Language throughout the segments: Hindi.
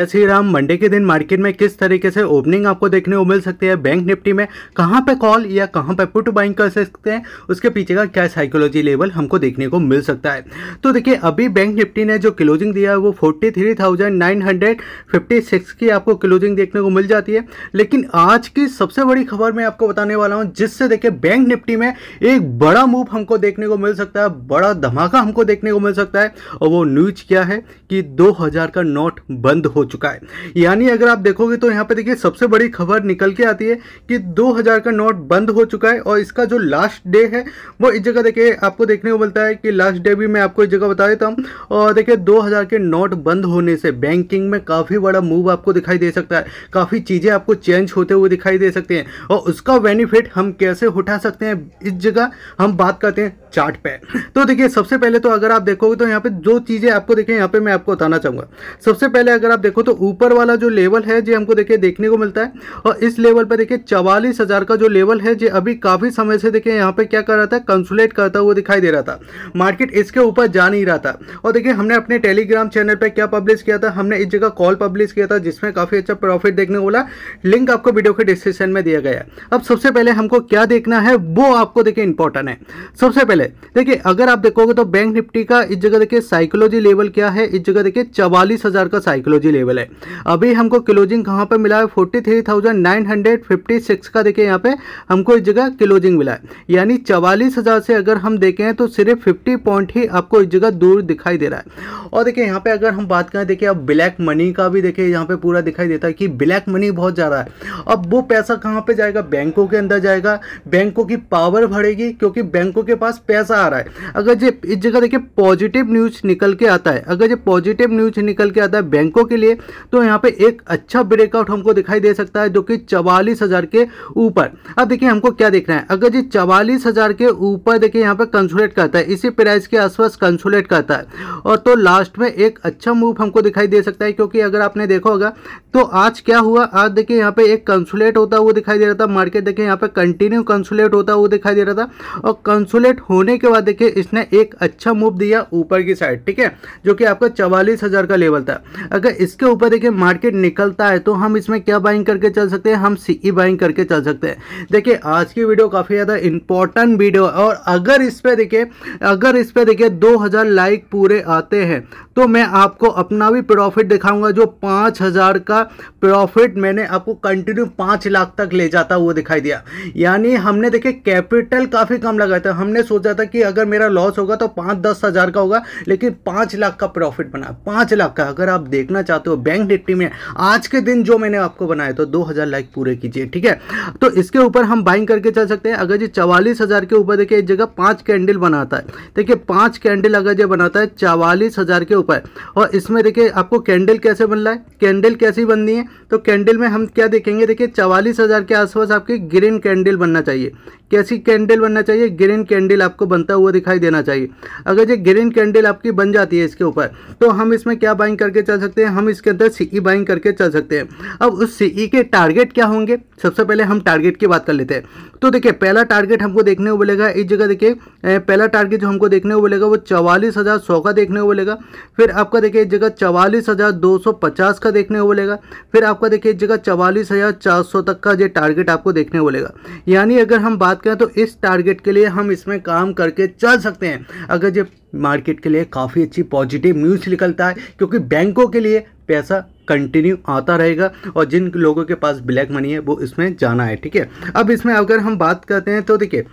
जय श्री राम मंडे के दिन मार्केट में किस तरीके से ओपनिंग आपको देखने को मिल सकती है बैंक निफ्टी में कहाँ पे कॉल या कहाँ पे पुट बाइंग कर सकते हैं उसके पीछे का क्या साइकोलॉजी लेवल हमको देखने को मिल सकता है तो देखिए अभी बैंक निफ्टी ने जो क्लोजिंग दिया है वो 43,956 की आपको क्लोजिंग देखने को मिल जाती है लेकिन आज की सबसे बड़ी खबर मैं आपको बताने वाला हूँ जिससे देखिए बैंक निफ्टी में एक बड़ा मूव हमको देखने को मिल सकता है बड़ा धमाका हमको देखने को मिल सकता है और वो न्यूज क्या है कि दो का नोट बंद हो चुका है यानी अगर आप देखोगे तो यहाँ पे देखिए सबसे बड़ी खबर निकल के आती है कि 2000 का नोट बंद हो चुका है और इसका जो लास्ट डे है वो इस जगह देखिए आपको देखने को मिलता है कि लास्ट डे भी मैं आपको इस जगह बता देता हूँ और देखिए 2000 के नोट बंद होने से बैंकिंग में काफ़ी बड़ा मूव आपको दिखाई दे सकता है काफ़ी चीज़ें आपको चेंज होते हुए दिखाई दे सकते हैं और उसका बेनिफिट हम कैसे उठा सकते हैं इस जगह हम बात करते हैं चार्ट पे तो देखिए सबसे पहले तो अगर आप देखोगे तो यहाँ पे जो चीज़ें आपको देखें यहाँ पे मैं आपको बताना चाहूँगा सबसे पहले अगर आप देखो देखो तो ऊपर वाला जो लेवल है जो हमको देखिए देखने को मिलता है और इस लेवल पर देखिए चवालीस हज़ार का जो लेवल है जो अभी काफ़ी समय से देखिए यहाँ पे क्या कर रहा था कंसुलेट करता हुआ दिखाई दे रहा था मार्केट इसके ऊपर जा नहीं रहा था और देखिए हमने अपने टेलीग्राम चैनल पर क्या पब्लिश किया था हमने इस जगह कॉल पब्लिश किया था जिसमें काफ़ी अच्छा प्रॉफिट देखने को मिला लिंक आपको वीडियो के डिस्क्रिप्शन में दिया गया है अब सबसे पहले हमको क्या देखना है वो आपको देखिए इंपॉर्टेंट है सबसे पहले देखिए अगर आप देखोगे तो बैंक निफ्टी का इस जगह देखिए साइकोलॉजी लेवल क्या है इस जगह देखिए चवालीस का साइकोलॉजी लेवल अवेलेबल है अभी हमको क्लोजिंग कहाँ पर मिला है forty three thousand nine hundred fifty six का देखिए यहाँ पे हमको इस जगह क्लोजिंग मिला है यानी चवालीस हज़ार से अगर हम देखें तो सिर्फ फिफ्टी पॉइंट ही आपको इस जगह दूर दिखाई दे रहा है और देखिए यहाँ पे अगर हम बात करें देखिए अब ब्लैक मनी का भी देखिए यहाँ पे पूरा दिखाई देता है कि ब्लैक मनी बहुत ज़्यादा है अब वो पैसा कहाँ पर जाएगा बैंकों के अंदर जाएगा बैंकों की पावर बढ़ेगी क्योंकि बैंकों के पास पैसा आ रहा है अगर जब इस जगह देखिए पॉजिटिव न्यूज निकल के आता है अगर जब पॉजिटिव न्यूज निकल के आता है बैंकों के लिए तो यहाँ पे एक अच्छा ब्रेकआउट हमको दिखाई दे सकता है जो कि चवालीस हज़ार के ऊपर अब देखिए हमको क्या देखना है अगर जी चवालीस हज़ार के ऊपर देखिए यहाँ पे कंसुलेट करता है इसी प्राइस के आसपास कंसुलेट करता है और तो लास्ट में एक अच्छा मूव हमको दिखाई दे सकता है क्योंकि अगर आपने देखा होगा तो आज क्या हुआ आज देखिए यहाँ पे एक कंसुलेट होता हुआ दिखाई दे रहा था मार्केट देखिए यहाँ पे कंटिन्यू कंसुलेट होता हुआ दिखाई दे रहा था और कंसुलेट होने के बाद देखिए इसने एक अच्छा मूव दिया ऊपर की साइड ठीक है जो कि आपका चवालीस का लेवल था अगर इसके के ऊपर देखिए मार्केट निकलता है तो हम इसमें क्या बाइंग करके चल सकते हैं हम सीई बाइंग e करके चल सकते हैं देखिए आज की वीडियो काफ़ी ज़्यादा इंपॉर्टेंट वीडियो है और अगर इस पर देखिए अगर इस पर देखिए 2000 लाइक पूरे आते हैं तो मैं आपको अपना भी प्रॉफिट दिखाऊंगा जो 5000 का प्रॉफिट मैंने आपको कंटिन्यू 5 लाख तक ले जाता हुआ दिखाई दिया यानी हमने देखिए कैपिटल काफ़ी कम लगाया था हमने सोचा था कि अगर मेरा लॉस होगा तो पाँच दस हज़ार का होगा लेकिन पाँच लाख का प्रॉफिट बना पाँच लाख का अगर आप देखना चाहते चाहते हो बैंक निफ्टी में आज के दिन जो मैंने आपको बनाया तो 2000 लाइक पूरे कीजिए ठीक है तो इसके ऊपर हम बाइंग करके चल सकते हैं अगर जी चवालीस हज़ार के ऊपर देखिए एक जगह पाँच कैंडल बनाता है देखिए पाँच कैंडल अगर ये बनाता है चवालीस के ऊपर और इसमें देखिए आपको कैंडल कैसे बन रहा है कैंडल कैसी बननी है तो कैंडल में हम क्या देखेंगे देखिए चवालीस के आसपास आपकी ग्रीन कैंडल बनना चाहिए कैसी कैंडल बनना चाहिए ग्रीन कैंडल आपको बनता हुआ दिखाई देना चाहिए अगर ये ग्रीन कैंडल आपकी बन जाती है इसके ऊपर तो हम इसमें क्या बाइंग करके चल सकते हैं हम इसके अंदर सीई बाइंग e करके चल सकते हैं अब उस सीई e के टारगेट क्या होंगे सबसे पहले हम टारगेट की बात कर लेते हैं तो देखिए पहला टारगेट हमको देखने को मिलेगा इस जगह देखिए पहला टारगेट जो हमको देखने को मिलेगा वो चवालीस हज़ार सौ का देखने को मिलेगा फिर आपका देखिए इस जगह चवालीस हज़ार दो सौ पचास का देखने को मिलेगा फिर आपका देखिए इस जगह चवालीस हज़ार चार सौ तक का ये टारगेट आपको देखने को मिलेगा यानी अगर हम बात बात करें तो इस टारगेट के लिए हम इसमें काम करके चल सकते हैं अगर जब मार्केट के लिए काफ़ी अच्छी पॉजिटिव न्यूज़ निकलता है क्योंकि बैंकों के लिए पैसा कंटिन्यू आता रहेगा और जिन लोगों के पास ब्लैक मनी है वो इसमें जाना है ठीक है अब इसमें अगर हम बात करते हैं तो देखिए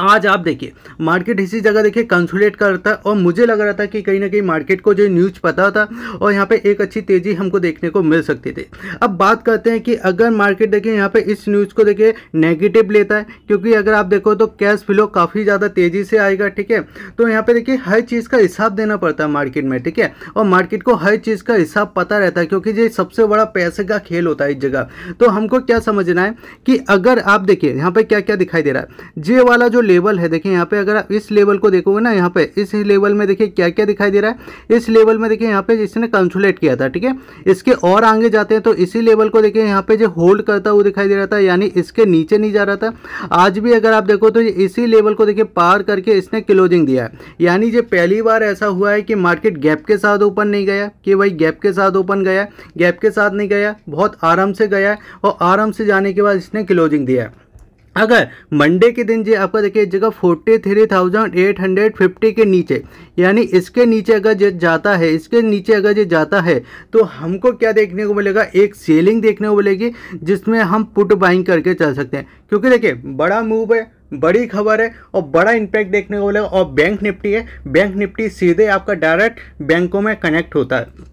आज आप देखिए मार्केट इसी जगह देखिए रहा करता और मुझे लग रहा था कि कहीं ना कहीं मार्केट को जो न्यूज पता था और यहाँ पे एक अच्छी तेजी हमको देखने को मिल सकती थी अब बात करते हैं कि अगर मार्केट देखिए यहाँ पे इस न्यूज़ को देखिए नेगेटिव लेता है क्योंकि अगर आप देखो तो कैश फ्लो काफ़ी ज़्यादा तेज़ी से आएगा ठीक है तो यहाँ पे देखिए हर चीज़ का हिसाब देना पड़ता है मार्केट में ठीक है और मार्केट को हर चीज़ का हिसाब पता रहता है क्योंकि ये सबसे बड़ा पैसे का खेल होता है इस जगह तो हमको क्या समझना है कि अगर आप देखिए यहाँ पर क्या क्या दिखाई दे रहा है जे वाला जो लेवल है देखिए यहाँ पे अगर आप इस लेवल को देखोगे ना यहाँ पे इस लेवल में देखिए क्या क्या दिखाई दे रहा है इस लेवल में देखिए यहाँ पे इसने कंसुलेट किया था ठीक है इसके और आगे जाते हैं तो इसी लेवल को देखिए यहाँ पे जो होल्ड करता हुआ दिखाई दे रहा था यानी इसके नीचे नहीं जा रहा था आज भी अगर आप देखो तो इसी लेवल को देखिए पार करके इसने क्लोजिंग दिया है यानी ये पहली बार ऐसा हुआ है कि मार्केट गैप के साथ ओपन नहीं गया कि भाई गैप के साथ ओपन गया गैप के साथ नहीं गया बहुत आराम से गया और आराम से जाने के बाद इसने क्लोजिंग दिया है अगर मंडे के दिन जी आपका देखिए जगह forty three thousand eight hundred fifty के नीचे यानी इसके नीचे अगर जो जाता है इसके नीचे अगर जो जाता है तो हमको क्या देखने को मिलेगा एक सेलिंग देखने को मिलेगी जिसमें हम पुट बाइंग करके चल सकते हैं क्योंकि देखिए बड़ा मूव है बड़ी खबर है और बड़ा इम्पैक्ट देखने को मिलेगा और बैंक निफ्टी है बैंक निफ्टी सीधे आपका डायरेक्ट बैंकों में कनेक्ट होता है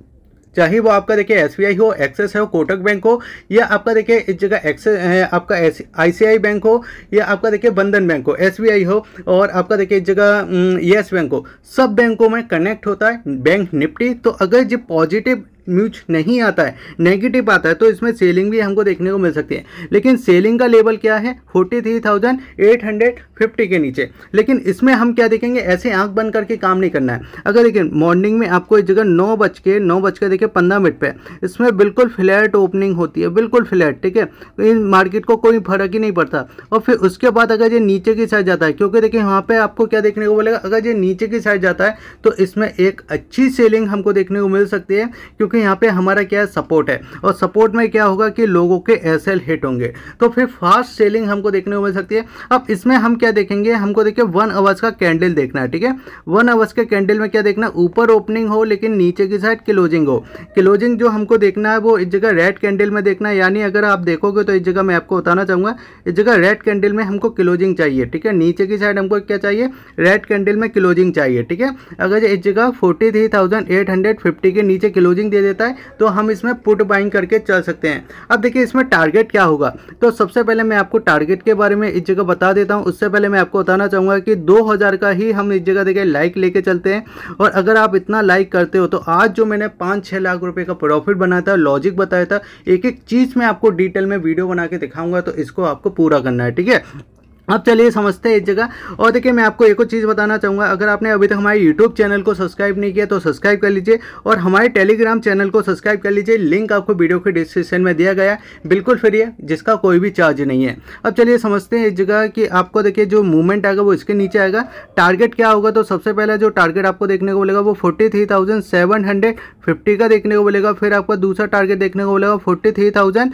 चाहे वो आपका देखिए एस हो एक्सेस हो कोटक बैंक हो या आपका देखिए इस जगह एक्सेस आपका आई सी बैंक हो या आपका देखिए बंधन बैंक हो एस हो और आपका देखिए इस जगह येस बैंक हो सब बैंकों में कनेक्ट होता है बैंक निफ्टी तो अगर जो पॉजिटिव म्यूच नहीं आता है नेगेटिव आता है तो इसमें सेलिंग भी हमको देखने को मिल सकती है लेकिन सेलिंग का लेवल क्या है forty three thousand eight hundred fifty के नीचे लेकिन इसमें हम क्या देखेंगे ऐसे आंख बंद करके काम नहीं करना है अगर देखिए मॉर्निंग में आपको एक जगह नौ बज के नौ बज के देखिए पंद्रह मिनट पर इसमें बिल्कुल फ्लैट ओपनिंग होती है बिल्कुल फ्लैट ठीक है इन मार्केट को कोई फर्क ही नहीं पड़ता और फिर उसके बाद अगर ये नीचे की साइड जाता है क्योंकि देखिए वहाँ पर आपको क्या देखने को मिलेगा अगर ये नीचे की साइड जाता है तो इसमें एक अच्छी सेलिंग हमको देखने को मिल सकती है क्योंकि क्योंकि यहाँ पे हमारा क्या है सपोर्ट है और सपोर्ट में क्या होगा कि लोगों के एस हिट होंगे तो फिर फास्ट सेलिंग हमको देखने को मिल सकती है अब इसमें हम क्या देखेंगे हमको देखिए वन आवर्स का कैंडल देखना है ठीक है वन आवर्स के कैंडल में क्या देखना ऊपर ओपनिंग हो लेकिन नीचे की साइड क्लोजिंग हो क्लोजिंग जो हमको देखना है वो इस जगह रेड कैंडल में देखना है यानी अगर आप देखोगे तो इस जगह मैं आपको बताना चाहूंगा इस जगह रेड कैंडल में हमको क्लोजिंग चाहिए ठीक है नीचे की साइड हमको क्या चाहिए रेड कैंडल में क्लोजिंग चाहिए ठीक है अगर इस जगह फोर्टी के नीचे क्लोजिंग दे देता है तो हम इसमें पुट बाइंग करके चल सकते हैं अब देखिए इसमें टारगेट क्या होगा तो सबसे पहले मैं आपको टारगेट के बारे में इस जगह बता देता हूँ उससे पहले मैं आपको बताना चाहूँगा कि दो का ही हम इस जगह देखिए लाइक लेके चलते हैं और अगर आप इतना लाइक करते हो तो आज जो मैंने पाँच छः लाख रुपये का प्रॉफिट बनाया था लॉजिक बताया था एक एक चीज़ मैं आपको डिटेल में वीडियो बना के दिखाऊंगा तो इसको आपको पूरा करना है ठीक है अब चलिए समझते हैं इस जगह और देखिए मैं आपको एक और चीज़ बताना चाहूँगा अगर आपने अभी तक हमारे यूट्यूब चैनल को सब्सक्राइब नहीं किया तो सब्सक्राइब कर लीजिए और हमारे टेलीग्राम चैनल को सब्सक्राइब कर लीजिए लिंक आपको वीडियो के डिस्क्रिप्शन में दिया गया है बिल्कुल फ्री है जिसका कोई भी चार्ज नहीं है अब चलिए समझते हैं इस जगह कि आपको देखिए जो मूवमेंट आएगा वो इसके नीचे आएगा टारगेट क्या होगा तो सबसे पहले जो टारगेट आपको देखने को मिलेगा वो forty three thousand seven hundred fifty का देखने को मिलेगा फिर आपका दूसरा टारगेट देखने को मिलेगा forty three thousand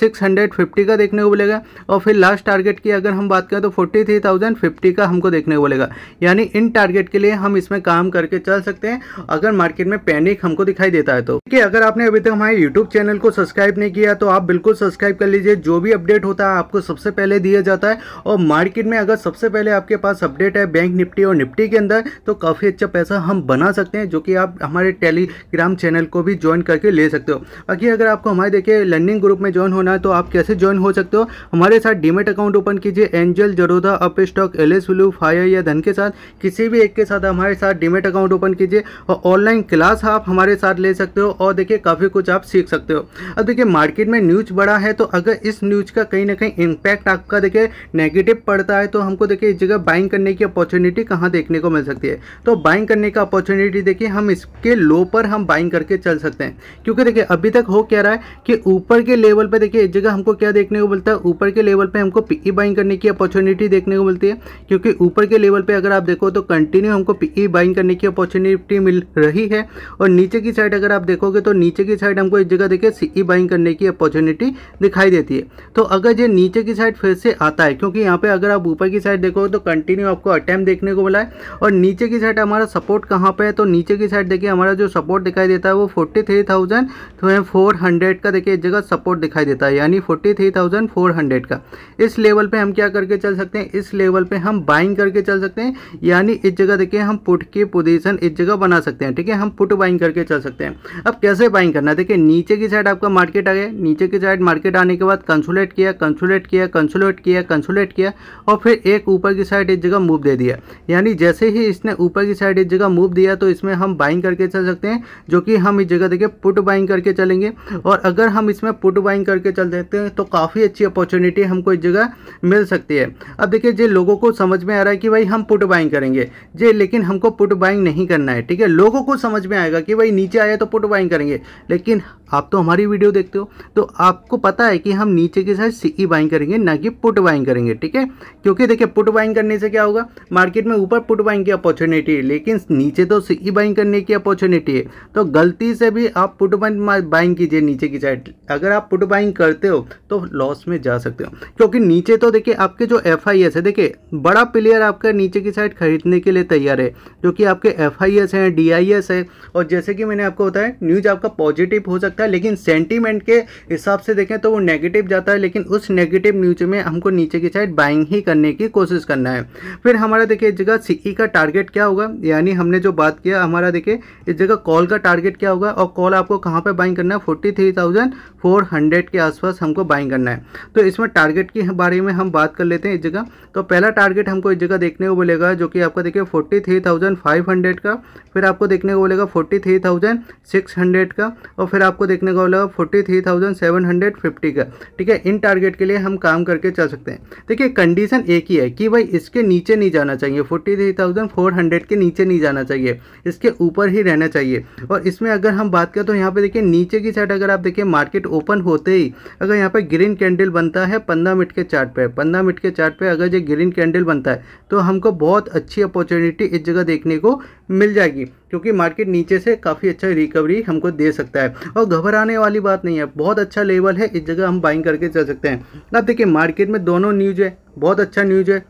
six hundred fifty का देखने को मिलेगा और फिर लास्ट टारगेट की अगर हम बात किया तो फोर्टी थ्री थाउजेंड फिफ्टी का हमको देखने को बोलेगा यानी इन टारगेट के लिए हम इसमें काम करके चल सकते हैं अगर मार्केट में पैनिक हमको दिखाई देता है तो कि अगर आपने अभी तक हमारे यूट्यूब चैनल को सब्सक्राइब नहीं किया तो आप बिल्कुल सब्सक्राइब कर लीजिए जो भी अपडेट होता है आपको सबसे पहले दिया जाता है और मार्केट में अगर सबसे पहले आपके पास अपडेट है बैंक निफ्टी और निफ्टी के अंदर तो काफ़ी अच्छा पैसा हम बना सकते हैं जो कि आप हमारे टेलीग्राम चैनल को भी ज्वाइन करके ले सकते हो बाकी अगर आपको हमारे देखिए लर्निंग ग्रुप में ज्वाइन होना है तो आप कैसे ज्वाइन हो सकते हो हमारे साथ डीमेट अकाउंट ओपन कीजिए एन एंजल जरोदा अप स्टॉक एल एस ब्लू फायर या धन के साथ किसी भी एक के साथ हमारे साथ डिमेट अकाउंट ओपन कीजिए और ऑनलाइन क्लास आप हमारे साथ ले सकते हो और देखिए काफ़ी कुछ आप सीख सकते हो अब देखिए मार्केट में न्यूज बड़ा है तो अगर इस न्यूज का कहीं ना कहीं इम्पैक्ट आपका देखिए नेगेटिव पड़ता है तो हमको देखिए इस जगह बाइंग करने की अपॉर्चुनिटी कहाँ देखने को मिल सकती है तो बाइंग करने का अपॉर्चुनिटी देखिए हम इसके लो पर हम बाइंग करके चल सकते हैं क्योंकि देखिए अभी तक हो क्या रहा है कि ऊपर के लेवल पर देखिए इस जगह हमको क्या देखने को मिलता है ऊपर के लेवल पर हमको पीई बाइंग e करने की अपॉर्चुनिटी देखने को मिलती है क्योंकि ऊपर के लेवल पे अगर आप देखो तो कंटिन्यू हमको पीई बाइंग e करने की अपॉर्चुनिटी मिल रही है और नीचे की साइड अगर आप देखोगे तो नीचे की साइड हमको इस जगह देखिए सीई बाइंग e करने की अपॉर्चुनिटी दिखाई देती है तो अगर ये नीचे की साइड फिर से आता है क्योंकि यहाँ पर अगर आप ऊपर की साइड देखोगे तो कंटिन्यू आपको अटैम्प देखने को मिला है और नीचे की साइड हमारा सपोर्ट कहाँ पर है तो नीचे की साइड देखिए हमारा जो सपोर्ट दिखाई देता है वो forty three thousand four hundred का देखिए इस जगह सपोर्ट दिखाई देता है यानी forty three thousand four hundred का इस लेवल पर हम क्या करके करके चल सकते हैं इस लेवल पे हम बाइंग करके चल सकते हैं यानी इस जगह देखिए हम पुट की पोजीशन इस जगह बना सकते हैं ठीक है हम पुट बाइंग करके चल सकते हैं अब कैसे बाइंग करना है देखिए नीचे की साइड आपका मार्केट आ गया नीचे की साइड मार्केट आने के बाद कंसुलेट किया कंसुलेट किया कंसुलेट किया कंसुलेट किया और फिर एक ऊपर की साइड इस जगह मूव दे दिया यानी जैसे ही इसने ऊपर की साइड इस जगह मूव दिया तो इसमें हम बाइंग करके चल सकते हैं जो कि हम इस जगह देखिए पुट बाइंग करके चलेंगे और अगर हम इसमें पुट बाइंग करके चल देते हैं तो काफ़ी अच्छी अपॉर्चुनिटी हमको इस जगह मिल सकती है है अब देखिए जे लोगों को समझ में आ रहा है कि भाई हम पुट बाइंग करेंगे जे लेकिन हमको पुट बाइंग नहीं करना है ठीक है लोगों को समझ में आएगा कि भाई नीचे आया तो पुट बाइंग करेंगे लेकिन आप तो हमारी वीडियो देखते हो तो आपको पता है कि हम नीचे के साथ सीई बाइंग करेंगे ना कि पुट बाइंग करेंगे ठीक है क्योंकि देखिए पुट बाइंग करने से क्या होगा मार्केट में ऊपर पुट बाइंग की अपॉर्चुनिटी है लेकिन नीचे तो सीई बाइंग करने की अपॉर्चुनिटी है तो गलती से भी आप पुट बाइंग कीजिए नीचे की साइड अगर आप पुट बाइंग करते हो तो लॉस में जा सकते हो क्योंकि नीचे तो देखिए आपके जो एफ है देखिए बड़ा प्लेयर आपका नीचे की साइड खरीदने के लिए तैयार है जो कि आपके एफ आई एस हैं डी आई एस है और जैसे कि मैंने आपको बताया न्यूज़ आपका पॉजिटिव हो सकता है लेकिन सेंटीमेंट के हिसाब से देखें तो वो नेगेटिव जाता है लेकिन उस नेगेटिव न्यूज में हमको नीचे की साइड बाइंग ही करने की कोशिश करना है फिर हमारा देखिए इस जगह सीई e का टारगेट क्या होगा यानी हमने जो बात किया हमारा देखिए इस जगह कॉल का टारगेट क्या होगा और कॉल आपको कहाँ पर बाइंग करना है forty three thousand four hundred के आसपास हमको बाइंग करना है तो इसमें टारगेट के बारे में हम बात कर लेते लेते हैं इस जगह तो पहला टारगेट हमको इस जगह देखने को मिलेगा जो कि आपका देखिए forty three thousand five hundred का फिर आपको देखने को मिलेगा forty three thousand six hundred का और फिर आपको देखने को मिलेगा forty three thousand seven hundred fifty का ठीक है इन टारगेट के लिए हम काम करके चल सकते हैं देखिए कंडीशन एक ही है कि भाई इसके नीचे नहीं जाना चाहिए forty three thousand four hundred के नीचे नहीं जाना चाहिए इसके ऊपर ही रहना चाहिए और इसमें अगर हम बात करें तो यहाँ पर देखिए नीचे की साइड अगर आप देखिए मार्केट ओपन होते ही अगर यहाँ पर ग्रीन कैंडल बनता है पंद्रह मिनट के चार्ट पे पंद्रह मिनट के के चार्ट पे अगर ये ग्रीन कैंडल बनता है तो हमको बहुत अच्छी अपॉर्चुनिटी इस जगह देखने को मिल जाएगी क्योंकि मार्केट नीचे से काफ़ी अच्छा रिकवरी हमको दे सकता है और घबराने वाली बात नहीं है बहुत अच्छा लेवल है इस जगह हम बाइंग करके चल सकते हैं अब देखिए मार्केट में दोनों न्यूज है बहुत अच्छा न्यूज है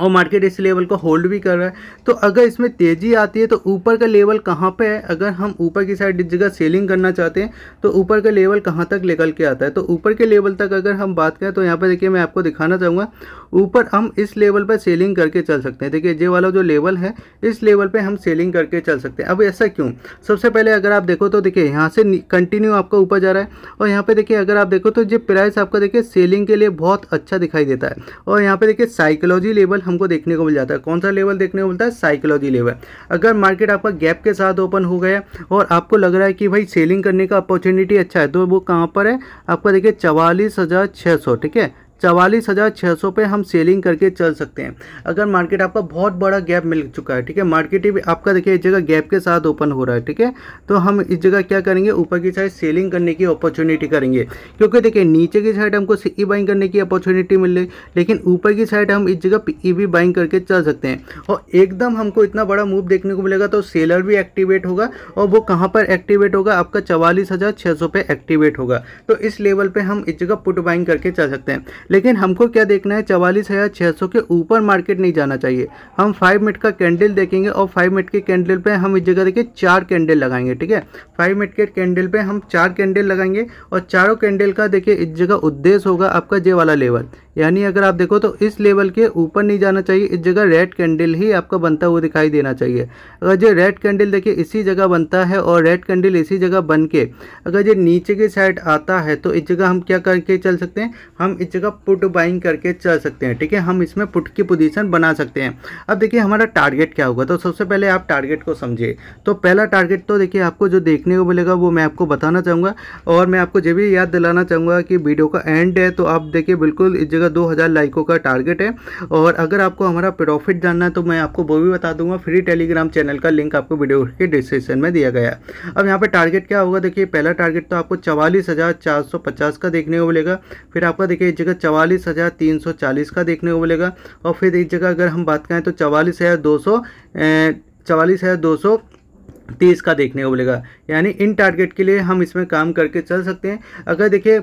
और मार्केट इस लेवल को होल्ड भी कर रहा है तो अगर इसमें तेज़ी आती है तो ऊपर का लेवल कहाँ पे है अगर हम ऊपर की साइड जगह सेलिंग करना चाहते हैं तो ऊपर का लेवल कहाँ तक निकल के आता है तो ऊपर के लेवल तक अगर हम बात करें तो यहाँ पर देखिए मैं आपको दिखाना चाहूँगा ऊपर हम इस लेवल पर सेलिंग करके चल सकते हैं देखिए ये वाला जो लेवल है इस लेवल पर हम सेलिंग करके चल सकते हैं अब ऐसा क्यों सबसे पहले अगर आप देखो तो देखिए यहाँ से कंटिन्यू आपका ऊपर जा रहा है और यहाँ पर देखिए अगर आप देखो तो ये प्राइस आपका देखिए सेलिंग के लिए बहुत अच्छा दिखाई देता है और यहाँ पर देखिए साइकोलॉजी लेवल हमको देखने को मिल जाता है कौन सा लेवल देखने को मिलता है साइकोलॉजी लेवल अगर मार्केट आपका गैप के साथ ओपन हो गया और आपको लग रहा है कि भाई सेलिंग करने का अपॉर्चुनिटी अच्छा है तो वो कहाँ पर है आपका देखिए चवालीस हज़ार छः सौ ठीक है चवालीस हज़ार छः सौ पे हम सेलिंग करके चल सकते हैं अगर मार्केट आपका बहुत बड़ा गैप मिल चुका है ठीक है मार्केट भी आपका देखिए इस जगह गैप के साथ ओपन हो रहा है ठीक है तो हम इस जगह क्या करेंगे ऊपर की साइड सेलिंग करने की अपॉर्चुनिटी करेंगे क्योंकि देखिए नीचे की साइड हमको ई बाइंग करने की अपॉर्चुनिटी मिल रही लेकिन ऊपर की साइड हम इस जगह ई भी बाइंग करके चल सकते हैं और एकदम हमको इतना बड़ा मूव देखने को मिलेगा तो सेलर भी एक्टिवेट होगा और वो कहाँ पर एक्टिवेट होगा आपका चवालीस हज़ार छः सौ पे एक्टिवेट होगा तो इस लेवल पर हम इस जगह पुट बाइंग करके चल सकते हैं लेकिन हमको क्या देखना है चवालीस हज़ार छः सौ के ऊपर मार्केट नहीं जाना चाहिए हम फाइव मिनट का कैंडल देखेंगे और फाइव मिनट के कैंडल पे हम इस जगह देखिए चार कैंडल लगाएंगे ठीक है फाइव मिनट के कैंडल पे हम चार कैंडल लगाएंगे और चारों कैंडल का देखिए इस जगह उद्देश्य होगा आपका जे वाला लेवल यानी अगर आप देखो तो इस लेवल के ऊपर नहीं जाना चाहिए इस जगह रेड कैंडल ही आपका बनता हुआ दिखाई देना चाहिए अगर जो रेड कैंडल देखिए इसी जगह बनता है और रेड कैंडल इसी जगह बन के अगर ये नीचे की साइड आता है तो इस जगह हम क्या करके चल सकते हैं हम इस जगह पुट बाइंग करके चल सकते हैं ठीक है हम इसमें पुट की पोजीशन बना सकते हैं अब देखिए हमारा टारगेट क्या होगा तो सबसे पहले आप टारगेट को समझिए तो पहला टारगेट तो देखिए आपको जो देखने को मिलेगा वो मैं आपको बताना चाहूँगा और मैं आपको ये भी याद दिलाना चाहूँगा कि वीडियो का एंड है तो आप देखिए बिल्कुल इस जगह दो लाइकों का टारगेट है और अगर आपको हमारा प्रॉफिट जानना है तो मैं आपको वो भी बता दूंगा फ्री टेलीग्राम चैनल का लिंक आपको वीडियो के डिस्क्रिप्शन में दिया गया अब यहाँ पर टारगेट क्या होगा देखिए पहला टारगेट तो आपको चवालीस का देखने को मिलेगा फिर आपका देखिए इस जगह चवालीस हज़ार तीन सौ चालीस का देखने को मिलेगा और फिर एक जगह अगर हम बात करें तो चवालीस हज़ार दो सौ चवालीस हज़ार दो सौ तीस का देखने को मिलेगा यानी इन टारगेट के लिए हम इसमें काम करके चल सकते हैं अगर देखिए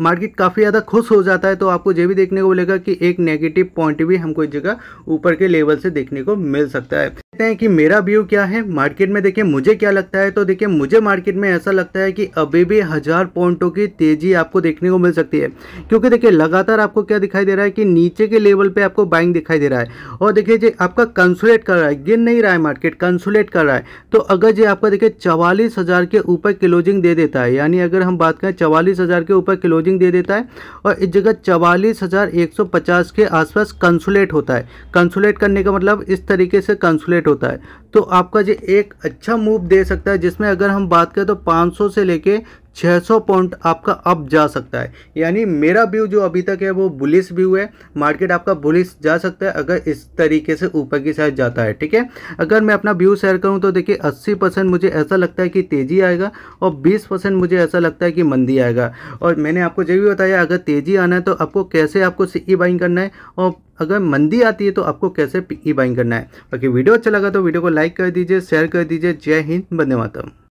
मार्केट काफ़ी ज़्यादा खुश हो जाता है तो आपको ये भी देखने को मिलेगा कि एक नेगेटिव पॉइंट भी हमको इस जगह ऊपर के लेवल से देखने को मिल सकता है देखते हैं कि मेरा व्यू क्या है मार्केट में देखिए मुझे क्या लगता है तो देखिए मुझे मार्केट में ऐसा लगता है कि अभी भी हज़ार पॉइंटों की तेज़ी आपको देखने को मिल सकती है क्योंकि देखिए लगातार आपको क्या दिखाई दे रहा है कि नीचे के लेवल पे आपको बाइंग दिखाई दे रहा है और देखिए जी आपका कंसुलेट कर रहा है गिन नहीं रहा है मार्केट कंसुलेट कर रहा है तो अगर जी आपका देखिए चवालीस के ऊपर क्लोजिंग दे देता है यानी अगर हम बात करें चवालीस के ऊपर क्लोजिंग हाउसिंग दे देता है और इस जगह चवालीस हज़ार एक सौ पचास के आसपास कंसुलेट होता है कंसुलेट करने का मतलब इस तरीके से कंसुलेट होता है तो आपका ये एक अच्छा मूव दे सकता है जिसमें अगर हम बात करें तो 500 से लेके 600 पॉइंट आपका अप जा सकता है यानी मेरा व्यू जो अभी तक है वो बुलिस व्यू है मार्केट आपका बुलिस जा सकता है अगर इस तरीके से ऊपर की साइड जाता है ठीक है अगर मैं अपना व्यू शेयर करूँ तो देखिए अस्सी मुझे ऐसा लगता है कि तेज़ी आएगा और बीस मुझे ऐसा लगता है कि मंदी आएगा और मैंने आपको जो भी बताया अगर तेज़ी आना है तो आपको कैसे आपको सी बाइंग e करना है और अगर मंदी आती है तो आपको कैसे ई बाइंग e करना है बाकी वीडियो अच्छा लगा तो वीडियो को लाइक कर दीजिए शेयर कर दीजिए जय हिंद बंदे मातम